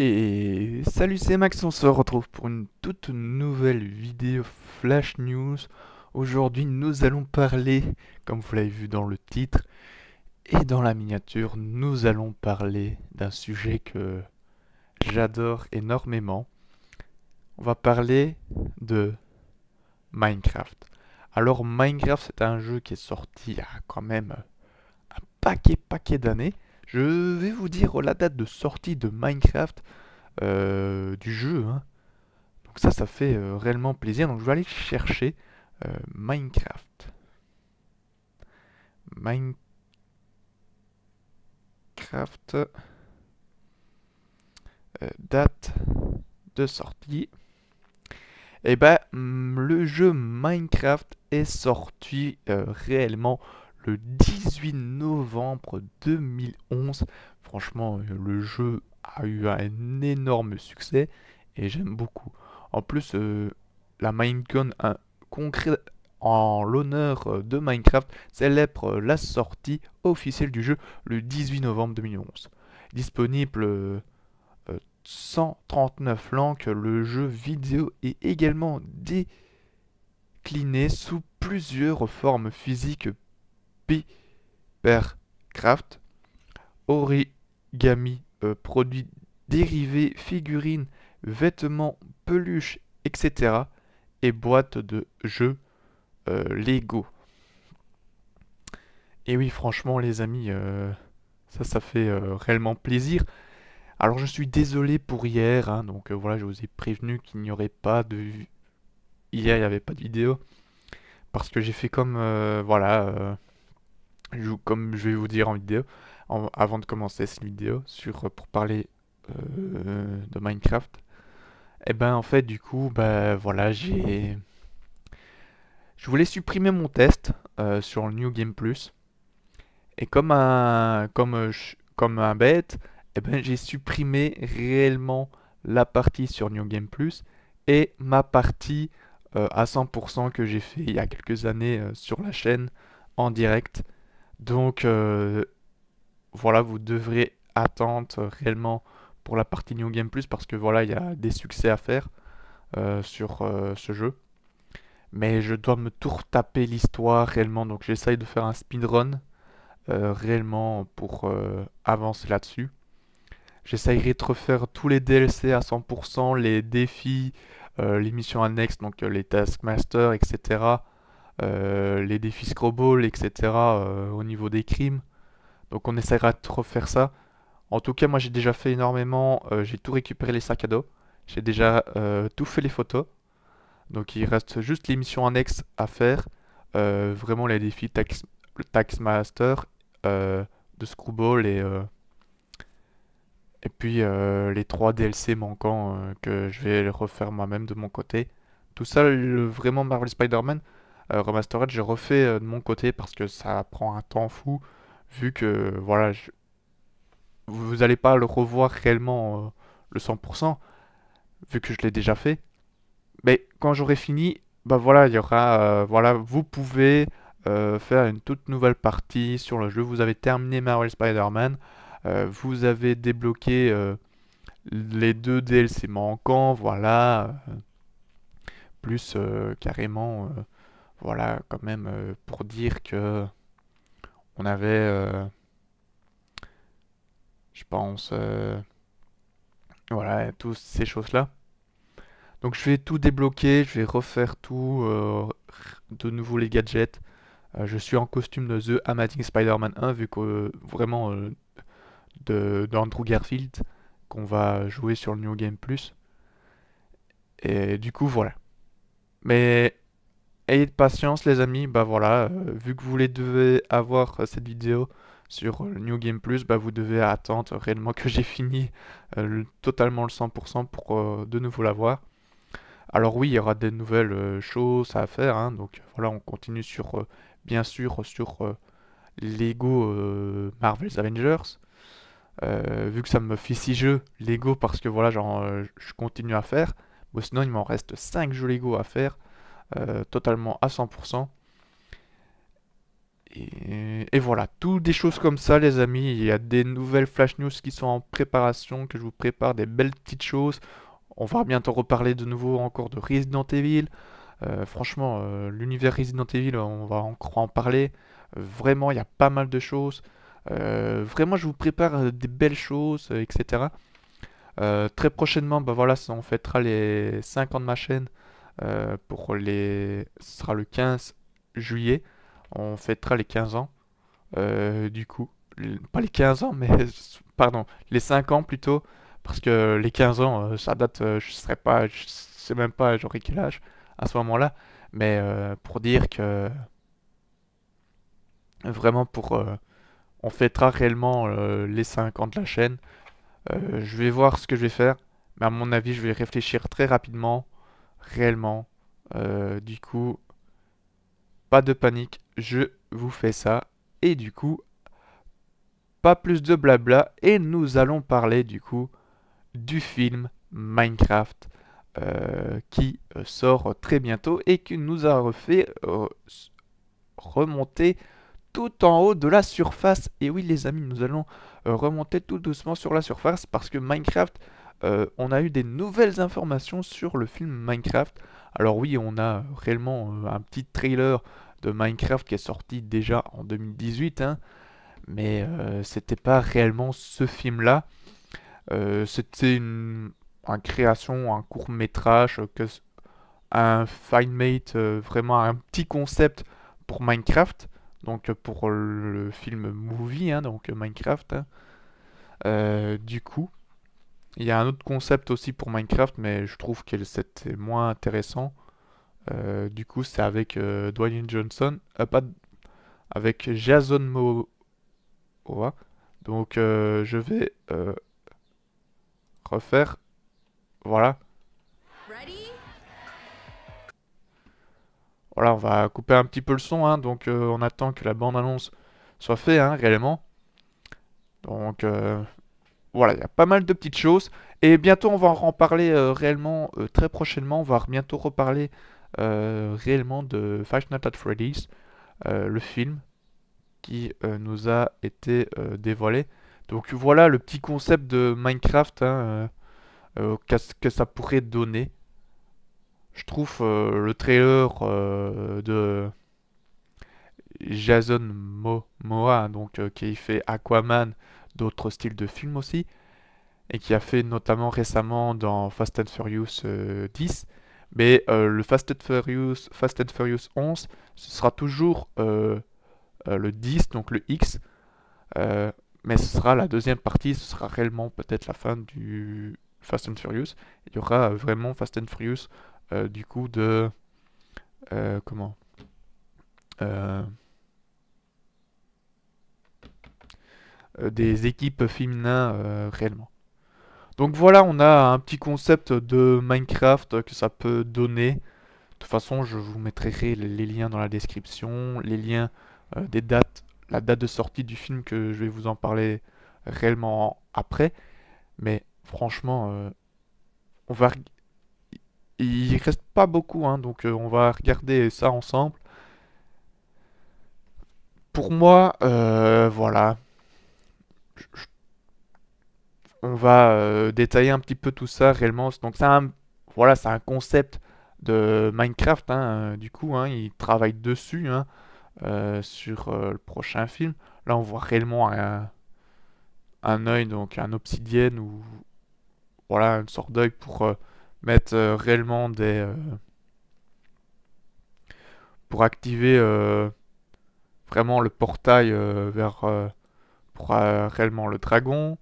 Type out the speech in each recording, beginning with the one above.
Et salut, c'est Max, on se retrouve pour une toute nouvelle vidéo Flash News. Aujourd'hui, nous allons parler, comme vous l'avez vu dans le titre et dans la miniature, nous allons parler d'un sujet que j'adore énormément. On va parler de Minecraft. Alors Minecraft, c'est un jeu qui est sorti il y a quand même un paquet paquet d'années. Je vais vous dire oh, la date de sortie de Minecraft euh, du jeu. Hein. Donc ça, ça fait euh, réellement plaisir. Donc je vais aller chercher euh, Minecraft. Minecraft. date de sortie. Et eh ben, mm, le jeu Minecraft est sorti réellement le 18 novembre 2011. Franchement, euh, le jeu a eu un énorme succès et j'aime beaucoup. En plus, euh, la Minecon en l'honneur euh, de Minecraft célèbre la sortie officielle du jeu le 18 novembre 2011. Disponible 139 langues, le jeu vidéo est également décliné sous plusieurs formes physiques Craft, origami, euh, produits dérivés, figurines, vêtements, peluches, etc. et boîtes de jeux euh, Lego. Et oui, franchement, les amis, euh, ça, ça fait réellement plaisir. Alors, je suis désolé pour hier, hein, donc voilà, je vous ai prévenu qu'il n'y aurait pas de. Hier, il n'y avait pas de vidéo. Parce que j'ai fait comme. voilà comme je vais vous dire en vidéo, avant de commencer cette vidéo, sur, euh, pour parler euh, de Minecraft, et eh ben en fait du coup, bah, voilà, j'ai... Je voulais supprimer mon test euh, sur le New Game Plus. Et comme un, comme, comme un bête, et eh ben, j'ai supprimé réellement la partie sur New Game Plus et ma partie à 100% que j'ai fait il y a quelques années sur la chaîne en direct. Donc euh, voilà, vous devrez attendre réellement pour la partie New Game Plus parce que voilà, il y a des succès à faire euh, sur euh, ce jeu. Mais je dois me tout taper l'histoire réellement, donc j'essaye de faire un speedrun réellement pour avancer là-dessus. J'essayerai de refaire tous les DLC à 100%, les défis, les missions annexes, donc les Taskmasters, etc. Euh, les défis Scrabble, etc. Euh, au niveau des crimes. Donc on essaiera de refaire ça. En tout cas, moi j'ai déjà fait énormément. Euh, j'ai tout récupéré les sacs à dos. J'ai déjà tout fait les photos. Donc il reste juste les missions annexes à faire. vraiment les défis tax, tax master de Screwball et, et puis les trois DLC manquants que je vais refaire moi-même de mon côté. Tout ça, vraiment Marvel Spider-Man, euh, Remastered, j'ai refait euh, de mon côté parce que ça prend un temps fou, vu que voilà, vous n'allez pas le revoir réellement euh, le 100%, vu que je l'ai déjà fait. Mais quand j'aurai fini, bah voilà, il y aura, voilà, vous pouvez faire une toute nouvelle partie sur le jeu. Vous avez terminé Marvel Spider-Man, vous avez débloqué les deux DLC manquants, voilà, plus carrément voilà, quand même, euh, pour dire que on avait, euh, je pense, euh, voilà, toutes ces choses-là. Donc je vais tout débloquer, je vais refaire tout, de nouveau les gadgets. je suis en costume de The Amazing Spider-Man 1, vu que vraiment de d'Andrew Garfield, qu'on va jouer sur le New Game Plus. Et du coup, voilà. Mais ayez de patience les amis, bah voilà, euh, vu que vous les devez avoir euh, cette vidéo sur euh, New Game Plus, bah vous devez attendre réellement que j'ai fini totalement le 100% pour de nouveau l'avoir. Alors oui, il y aura des nouvelles choses à faire, hein. donc voilà, on continue sur, bien sûr, sur Lego Marvel's Avengers. vu que ça me fait 6 jeux Lego parce que voilà, genre, je continue à faire. Bon, sinon, il m'en reste 5 jeux Lego à faire. Euh, totalement à 100%. Et, voilà, tout des choses comme ça, les amis. Il y a des nouvelles flash news qui sont en préparation, que je vous prépare, des belles petites choses. On va bientôt reparler de nouveau encore de Resident Evil. Euh, franchement, euh, l'univers Resident Evil, on va encore en parler. vraiment, il y a pas mal de choses. vraiment, je vous prépare des belles choses, etc. très prochainement, bah voilà, on fêtera les 5 ans de ma chaîne. Euh, pour les... Ce sera le 15 juillet. On fêtera les 15 ans. Euh, du coup, pas les 15 ans, mais pardon, les 5 ans plutôt. Parce que les 15 ans, euh, ça date, je serais pas, sais même pas, j'aurai quel âge à ce moment-là. Mais pour dire que vraiment pour on fêtera réellement les 5 ans de la chaîne. je vais voir ce que je vais faire, mais à mon avis, je vais réfléchir très rapidement réellement. Euh, du coup, pas de panique, je vous fais ça. Et du coup, pas plus de blabla. Et nous allons parler du coup du film Minecraft euh, qui euh, sort très bientôt et qui nous a refait remonter tout en haut de la surface. Et oui les amis, nous allons remonter tout doucement sur la surface parce que Minecraft euh, on a eu des nouvelles informations sur le film Minecraft. Alors oui, on a réellement euh, un petit trailer de Minecraft qui est sorti déjà en 2018, hein. mais euh, c'était pas réellement ce film-là. c'était une, création, un court métrage, que, un finemate, vraiment un petit concept pour Minecraft, donc pour le film movie, hein, donc Minecraft. Hein. du coup, il y a un autre concept aussi pour Minecraft, mais je trouve que c'était moins intéressant. Euh, du coup, c'est avec euh, Dwayne Johnson, euh, pas avec Jason Momoa. Donc, je vais refaire. Voilà. Voilà, on va couper un petit peu le son, hein. donc on attend que la bande-annonce soit faite hein, réellement. Donc, voilà, il y a pas mal de petites choses. Et bientôt, on va en reparler euh, réellement, euh, très prochainement. On va bientôt reparler euh, réellement de Five Nights at Freddy's, le film qui nous a été dévoilé. Donc voilà le petit concept de Minecraft hein, qu'est-ce que ça pourrait donner. Je trouve le trailer de Jason Mo Moa, donc qui fait Aquaman, d'autres styles de films aussi, et qui a fait notamment récemment dans Fast and Furious 10. Euh, mais euh, le Fast and, Furious, Fast and Furious 11, ce sera toujours euh, le 10, donc le X. mais ce sera la deuxième partie, ce sera réellement peut-être la fin du Fast and Furious. Il y aura vraiment Fast and Furious du coup de... comment Euh, des équipes féminins euh, réellement. Donc voilà, on a un petit concept de Minecraft que ça peut donner. De toute façon, je vous mettrai les liens dans la description, les liens euh, des dates, la date de sortie du film que je vais vous en parler réellement après. Mais franchement, il on va... Il reste pas beaucoup, hein, donc on va regarder ça ensemble. Pour moi, voilà, on va euh, détailler un petit peu tout ça réellement. Donc c'est un, voilà, c'est un concept de Minecraft. Hein. Euh, du coup, hein, il travaille dessus hein, euh, sur le prochain film. Là, on voit réellement un, un œil, donc un obsidienne ou voilà une sorte d'œil pour mettre réellement des pour activer vraiment le portail vers on euh, réellement le dragon.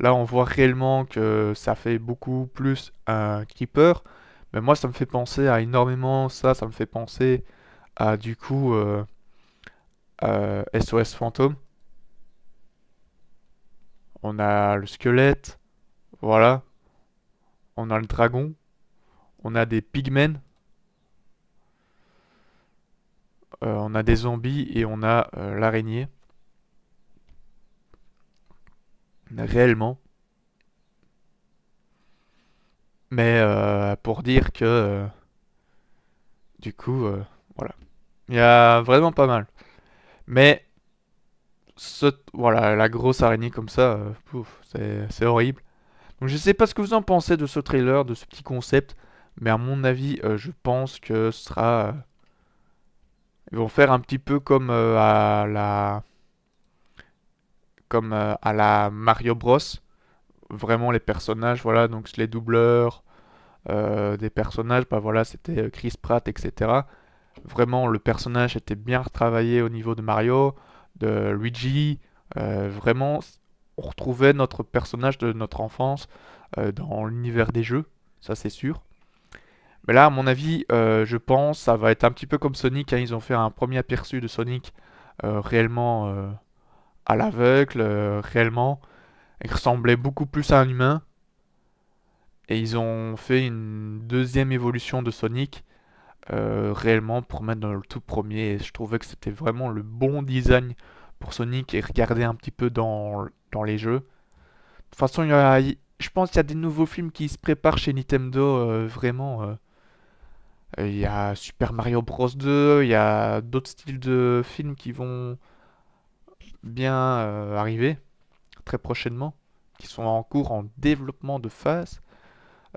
Là, on voit réellement que ça fait beaucoup plus un creeper. Mais moi, ça me fait penser à énormément ça. Ça me fait penser à du coup SOS euh, euh, fantôme. On a le squelette. Voilà. On a le dragon. On a des pigmen. on a des zombies et on a l'araignée. réellement. Mais euh, pour dire que euh, du coup, euh, voilà, il y a vraiment pas mal. Mais ce, voilà, la grosse araignée comme ça, c'est horrible. Donc je sais pas ce que vous en pensez de ce trailer, de ce petit concept, mais à mon avis, je pense que ce sera ils vont faire un petit peu comme à la comme euh, à la Mario Bros. Vraiment les personnages, voilà, donc les doubleurs euh, des personnages, bah voilà, c'était euh, Chris Pratt, etc. Vraiment, le personnage était bien retravaillé au niveau de Mario, de Luigi. vraiment, on retrouvait notre personnage de notre enfance dans l'univers des jeux, ça c'est sûr. Mais là, à mon avis, je pense ça va être un petit peu comme Sonic. Hein, ils ont fait un premier aperçu de Sonic réellement à l'aveugle, euh, réellement. Il ressemblait beaucoup plus à un humain. Et ils ont fait une deuxième évolution de Sonic, euh, réellement, pour mettre dans le tout premier. Et je trouvais que c'était vraiment le bon design pour Sonic et regarder un petit peu dans, dans les jeux. De toute façon, il y a, je pense qu'il y a des nouveaux films qui se préparent chez Nintendo, euh, vraiment. Il y a Super Mario Bros 2, il y a d'autres styles de films qui vont bien euh, arrivés très prochainement, qui sont en cours en développement de phase.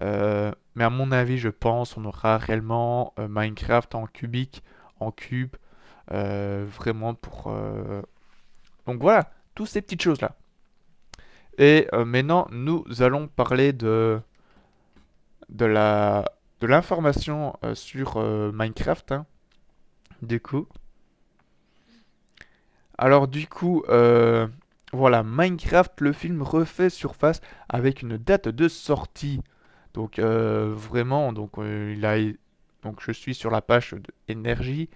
Euh, mais à mon avis, je pense on aura réellement euh, Minecraft en cubique, en cube, vraiment pour. Donc voilà, toutes ces petites choses là. Et maintenant, nous allons parler de de la de l'information sur Minecraft. Hein. Du coup. Alors du coup, euh, voilà, Minecraft, le film refait surface avec une date de sortie. Donc euh, vraiment, donc, euh, il a, donc je suis sur la page d'énergie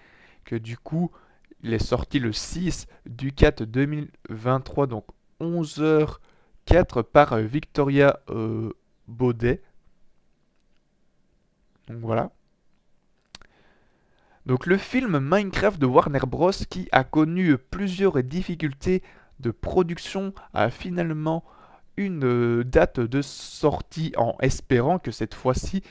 que du coup, il est sorti le 6 du 4 2023, donc 11h04 par Victoria Baudet. Donc voilà. Donc le film Minecraft de Warner Bros qui a connu plusieurs difficultés de production a finalement une euh, date de sortie en espérant que cette fois-ci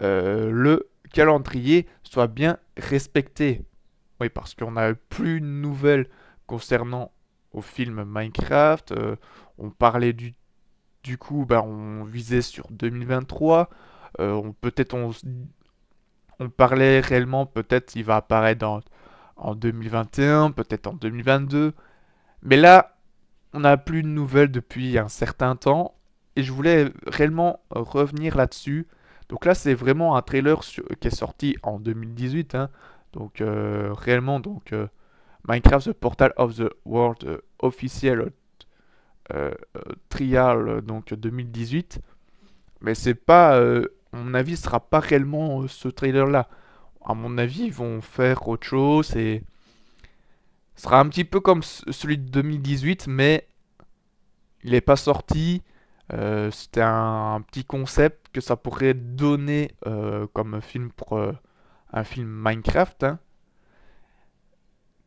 euh, le calendrier soit bien respecté. Oui, parce qu'on n'a plus de nouvelles concernant au film Minecraft. Euh, on parlait du, du coup, bah, on visait sur 2023. on peut-être on on parlait réellement, peut-être il va apparaître dans, en 2021, peut-être en 2022. Mais là, on n'a plus de nouvelles depuis un certain temps. Et je voulais réellement revenir là-dessus. Donc là, c'est vraiment un trailer qui est sorti en 2018. Hein. Donc euh, réellement, donc euh, Minecraft The Portal of the World euh, officiel euh, trial donc 2018. Mais c'est pas mon avis, ce sera pas réellement euh, ce trailer-là. À mon avis, ils vont faire autre chose ce sera un petit peu comme celui de 2018, mais il n'est pas sorti. Euh, c'était un, petit concept que ça pourrait donner euh, comme film pour un film Minecraft. Hein.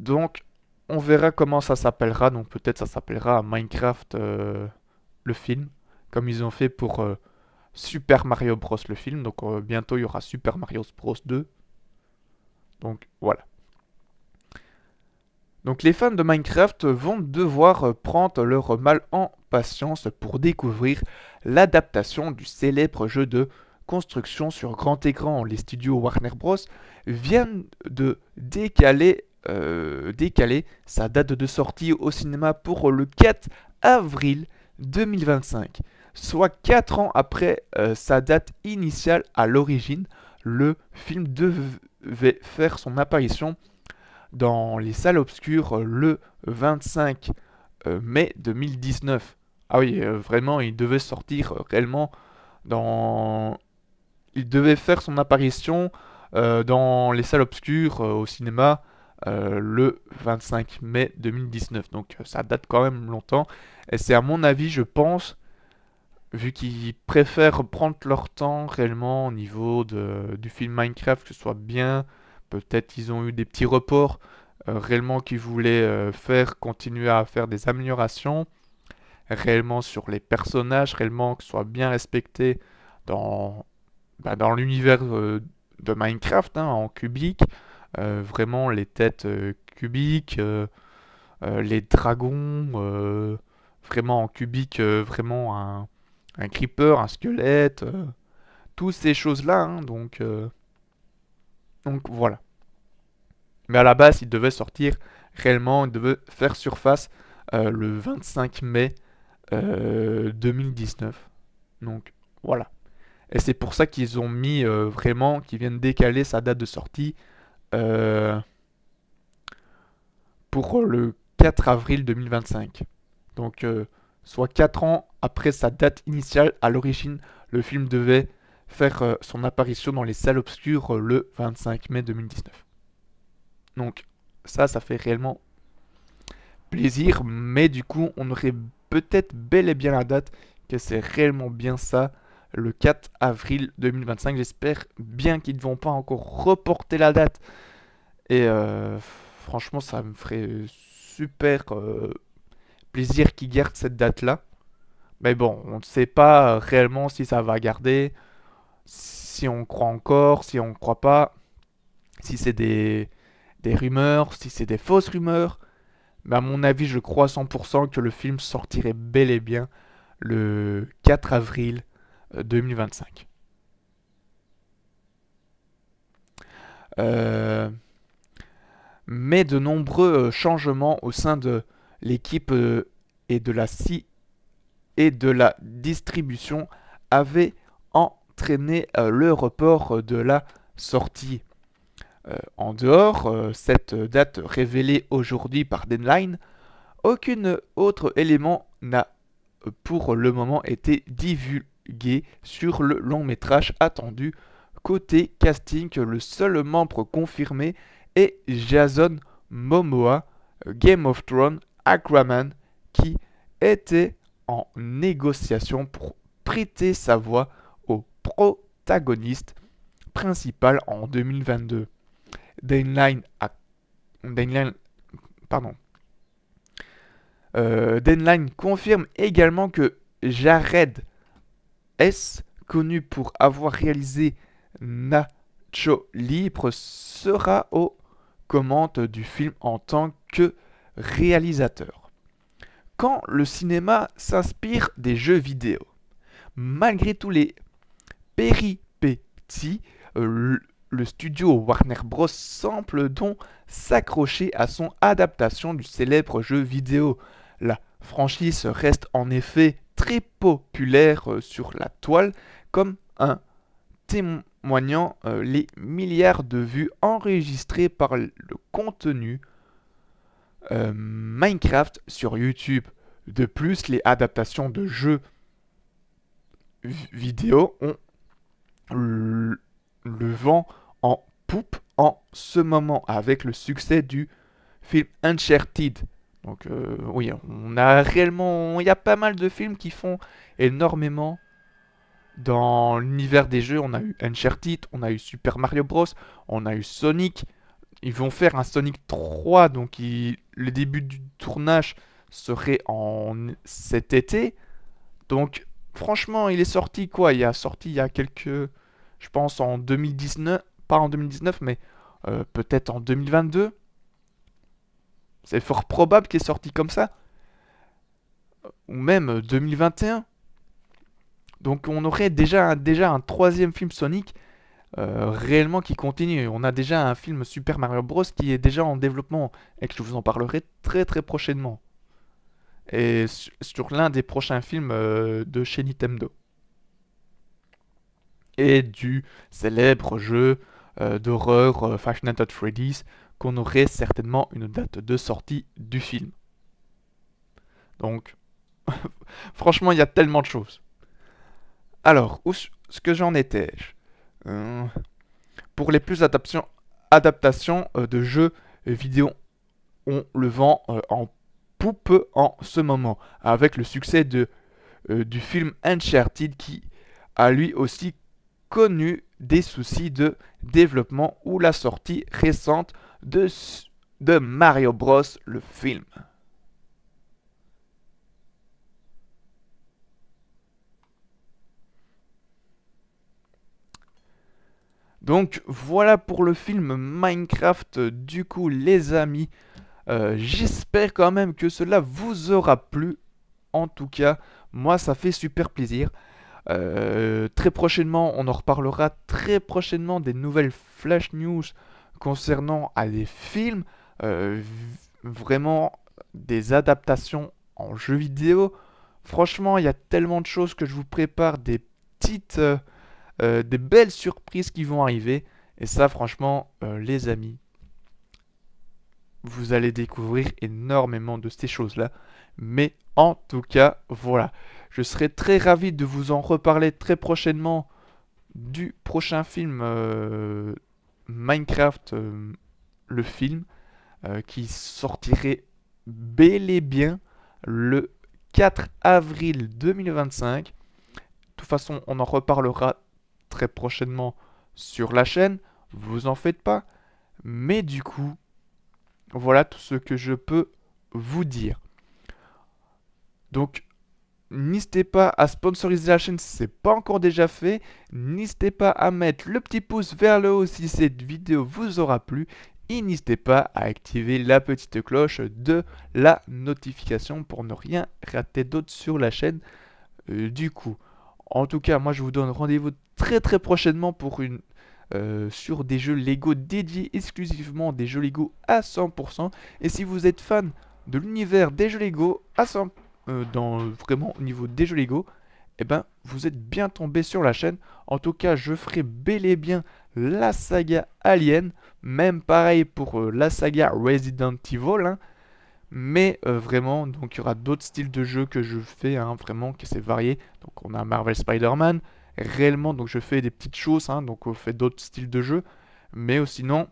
Donc, on verra comment ça s'appellera. Donc, peut-être ça s'appellera Minecraft le film, comme ils ont fait pour Super Mario Bros. le film. Donc euh, bientôt il y aura Super Mario Bros. 2. Donc voilà. Donc les fans de Minecraft vont devoir euh, prendre leur mal en patience pour découvrir l'adaptation du célèbre jeu de construction sur grand écran. Les studios Warner Bros. viennent de décaler euh, sa date de sortie au cinéma pour le 4 avril 2025 soit 4 ans après euh, sa date initiale à l'origine, le film devait faire son apparition dans les salles obscures euh, le 25 euh, mai 2019. Ah oui, vraiment, il devait sortir réellement dans... Il devait faire son apparition dans les salles obscures au cinéma le 25 mai 2019. Donc ça date quand même longtemps. Et c'est à mon avis, je pense, vu qu'ils préfèrent prendre leur temps réellement au niveau du film Minecraft, que ce soit bien, peut-être ils ont eu des petits reports euh, réellement qu'ils voulaient euh, faire, continuer à faire des améliorations, réellement sur les personnages, réellement que ce soit bien respecté dans, bah, dans l'univers euh, de Minecraft, hein, en cubique, vraiment les têtes cubiques, les dragons, vraiment en cubique, vraiment un un creeper, un squelette, tous euh, toutes ces choses-là. Hein, donc, euh, donc voilà. Mais à la base, il devait sortir réellement, il devait faire surface euh, le 25 mai 2019. Donc voilà. Et c'est pour ça qu'ils ont mis vraiment, qu'ils viennent décaler sa date de sortie pour le 4 avril 2025. Donc Soit 4 ans après sa date initiale, à l'origine, le film devait faire euh, son apparition dans les salles obscures euh, le 25 mai 2019. Donc ça, ça fait réellement plaisir, mais du coup, on aurait peut-être bel et bien la date, que c'est réellement bien ça, le 4 avril 2025. J'espère bien qu'ils ne vont pas encore reporter la date. Et euh, franchement, ça me ferait super plaisir qui garde cette date-là. Mais bon, on ne sait pas euh, réellement si ça va garder, si on croit encore, si on ne croit pas, si c'est des, rumeurs, si c'est des fausses rumeurs. Mais à mon avis, je crois 100% que le film sortirait bel et bien le 4 avril 2025. Euh, euh, mais de nombreux changements au sein de, L'équipe euh, et de la et de la distribution avaient entraîné euh, le report euh, de la sortie. en dehors, cette date révélée aujourd'hui par Deadline, aucun autre élément n'a pour le moment été divulgué sur le long métrage attendu. Côté casting, le seul membre confirmé est Jason Momoa, Game of Thrones Akraman qui était en négociation pour prêter sa voix au protagoniste principal en 2022. Dainline a... Pardon. Euh, confirme également que Jared S, connu pour avoir réalisé Nacho Libre, sera aux commandes du film en tant que réalisateur. Quand le cinéma s'inspire des jeux vidéo, malgré tous les péripéties, euh, le studio Warner Bros. semble donc s'accrocher à son adaptation du célèbre jeu vidéo. La franchise reste en effet très populaire euh, sur la toile, comme un témoignant euh, les milliards de vues enregistrées par le contenu euh, Minecraft sur YouTube. De plus, les adaptations de jeux vidéo ont le vent en poupe en ce moment avec le succès du film Uncharted. Donc euh, oui, on a réellement, il y a pas mal de films qui font énormément dans l'univers des jeux. On a eu Uncharted, on a eu Super Mario Bros, on a eu Sonic. Ils vont faire un Sonic 3, donc ils, le début du tournage serait en cet été. Donc franchement, il est sorti quoi Il a sorti il y a quelques je pense en 2019, pas en 2019 mais euh, peut-être en 2022. C'est fort probable qu'il est sorti comme ça ou même 2021. Euh, Donc on aurait déjà, déjà un troisième film Sonic euh, réellement qui continue. On a déjà un film Super Mario Bros qui est déjà en développement et que je vous en parlerai très très prochainement. Et sur l'un des prochains films euh, de chez Nintendo. Et du célèbre jeu euh, d'horreur fashion Nights Freddy's qu'on aurait certainement une date de sortie du film. Donc, franchement, il y a tellement de choses. Alors, où, ce que j'en étais euh, pour les plus adaptations euh, de jeux vidéo, on le vend euh, en poupe en ce moment, avec le succès du film Uncharted qui a lui aussi connu des soucis de développement ou la sortie récente de Mario Bros, le film. Donc voilà pour le film Minecraft du coup les amis. Euh, j'espère quand même que cela vous aura plu. En tout cas, moi ça fait super plaisir. Euh, très prochainement, on en reparlera très prochainement des nouvelles flash news concernant à ah, des films, euh, vraiment des adaptations en jeu vidéo. Franchement, il y a tellement de choses que je vous prépare, des petites... Euh, des belles surprises qui vont arriver. Et ça, franchement, euh, les amis, vous allez découvrir énormément de ces choses-là. Mais en tout cas, voilà. Je serai très ravi de vous en reparler très prochainement du prochain film euh, Minecraft, le film, qui sortirait bel et bien le 4 avril 2025. De toute façon, on en reparlera très prochainement sur la chaîne, vous en faites pas. Mais du coup, voilà tout ce que je peux vous dire. Donc, n'hésitez pas à sponsoriser la chaîne si ce n'est pas encore déjà fait. N'hésitez pas à mettre le petit pouce vers le haut si cette vidéo vous aura plu. Et n'hésitez pas à activer la petite cloche de la notification pour ne rien rater d'autre sur la chaîne. Euh, du coup, en tout cas, moi je vous donne rendez-vous très très prochainement pour une euh, sur des jeux Lego dédiés exclusivement des jeux Lego à 100%. Et si vous êtes fan de l'univers des jeux Lego à 100%, euh, dans, vraiment au niveau des jeux Lego, eh ben, vous êtes bien tombé sur la chaîne. En tout cas, je ferai bel et bien la saga Alien. Même pareil pour euh, la saga Resident Evil. Hein. Mais euh, vraiment, donc il y aura d'autres styles de jeux que je fais, hein, vraiment, qui c'est varié. Donc on a Marvel Spider-Man, réellement, donc je fais des petites choses, hein, donc on fait d'autres styles de jeux. Mais euh, sinon,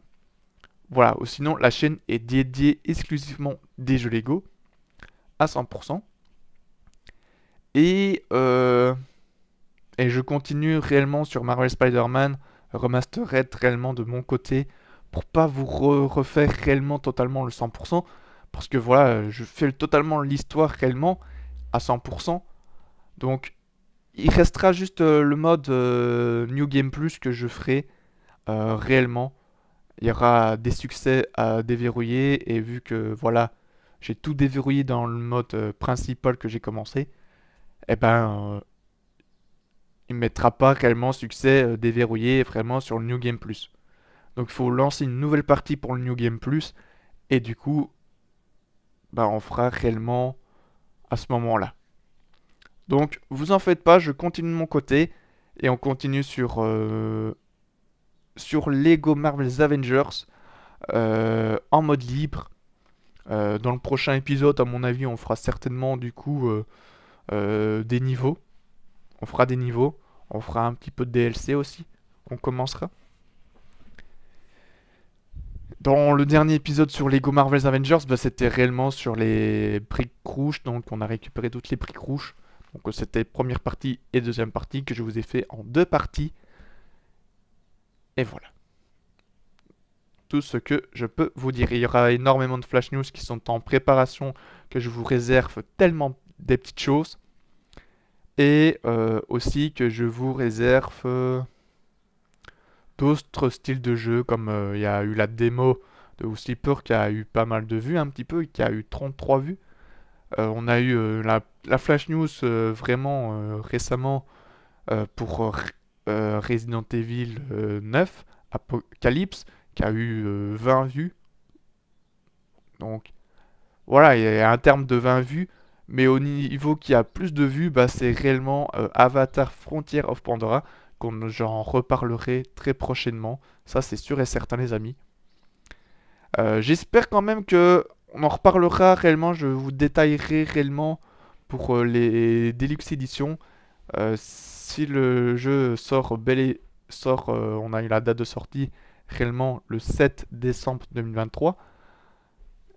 voilà, euh, sinon la chaîne est dédiée exclusivement des jeux Lego, à 100%. Et, et je continue réellement sur Marvel Spider-Man Remastered réellement de mon côté pour pas vous refaire réellement totalement le 100%, parce que voilà, je fais totalement l'histoire réellement à 100%. Donc, il restera juste euh, le mode euh, New Game Plus que je ferai euh, réellement. Il y aura des succès à déverrouiller et vu que voilà, j'ai tout déverrouillé dans le mode principal que j'ai commencé, eh ben, il ne mettra pas réellement succès déverrouillé vraiment sur le New Game Plus. Donc il faut lancer une nouvelle partie pour le New Game Plus et du coup, bah, on fera réellement à ce moment-là. Donc, vous en faites pas, je continue de mon côté. Et on continue sur, euh, sur Lego Marvel's Avengers euh, en mode libre. Euh, dans le prochain épisode, à mon avis, on fera certainement du coup des niveaux. On fera des niveaux. On fera un petit peu de DLC aussi. On commencera. Dans le dernier épisode sur Lego Marvel's Avengers, bah, c'était réellement sur les briques rouges, donc on a récupéré toutes les prix rouges. Donc euh, c'était première partie et deuxième partie que je vous ai fait en deux parties. Et voilà. Tout ce que je peux vous dire. Il y aura énormément de flash news qui sont en préparation, que je vous réserve tellement des petites choses. Et euh, aussi que je vous réserve... Euh, d'autres styles de jeu, comme euh, il y a eu la démo de Sleeper qui a eu pas mal de vues, un petit peu, qui a eu 33 vues. Euh, on a eu euh, la, Flash News vraiment récemment pour Resident Evil 9, Apocalypse, qui a eu 20 vues. Donc voilà, il y a un terme de 20 vues, mais au niveau qui a plus de vues, bah, c'est réellement Avatar Frontier of Pandora, j'en reparlerai très prochainement. Ça, c'est sûr et certain, les amis. Euh, j'espère quand même que on en reparlera réellement. Je vous détaillerai réellement pour euh, les Deluxe editions. Euh, si le jeu sort bel et sort, on a eu la date de sortie réellement le 7 décembre 2023.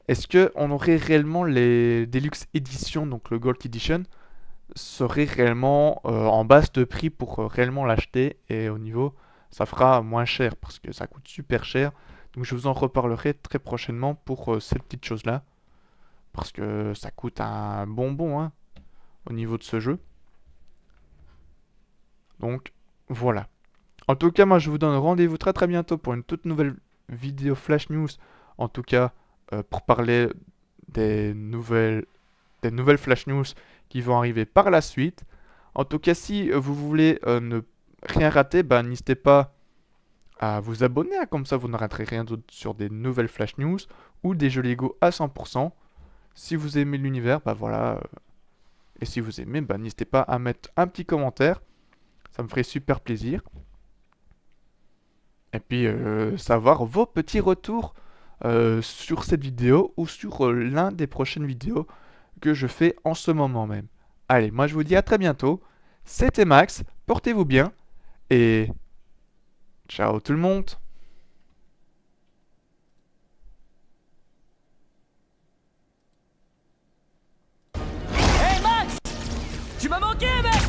Est-ce qu'on aurait réellement les Deluxe editions, donc le Gold Edition serait réellement euh, en basse de prix pour euh, réellement l'acheter et au niveau ça fera moins cher parce que ça coûte super cher donc je vous en reparlerai très prochainement pour euh, cette petite chose là parce que ça coûte un bonbon hein, au niveau de ce jeu donc voilà en tout cas moi je vous donne rendez-vous très très bientôt pour une toute nouvelle vidéo flash news en tout cas pour parler des nouvelles des nouvelles flash news qui vont arriver par la suite. En tout cas, si vous voulez euh, ne rien rater, bah, n'hésitez pas à vous abonner, hein, comme ça vous ne raterez rien d'autre sur des nouvelles Flash News ou des jeux Lego à 100%. Si vous aimez l'univers, bah voilà. Euh, et si vous aimez, ben n'hésitez pas à mettre un petit commentaire. Ça me ferait super plaisir. Et puis, euh, savoir vos petits retours sur cette vidéo ou sur l'un des prochaines vidéos que je fais en ce moment même. Allez, moi je vous dis à très bientôt. C'était Max, portez-vous bien et ciao tout le monde Tu m'as manqué,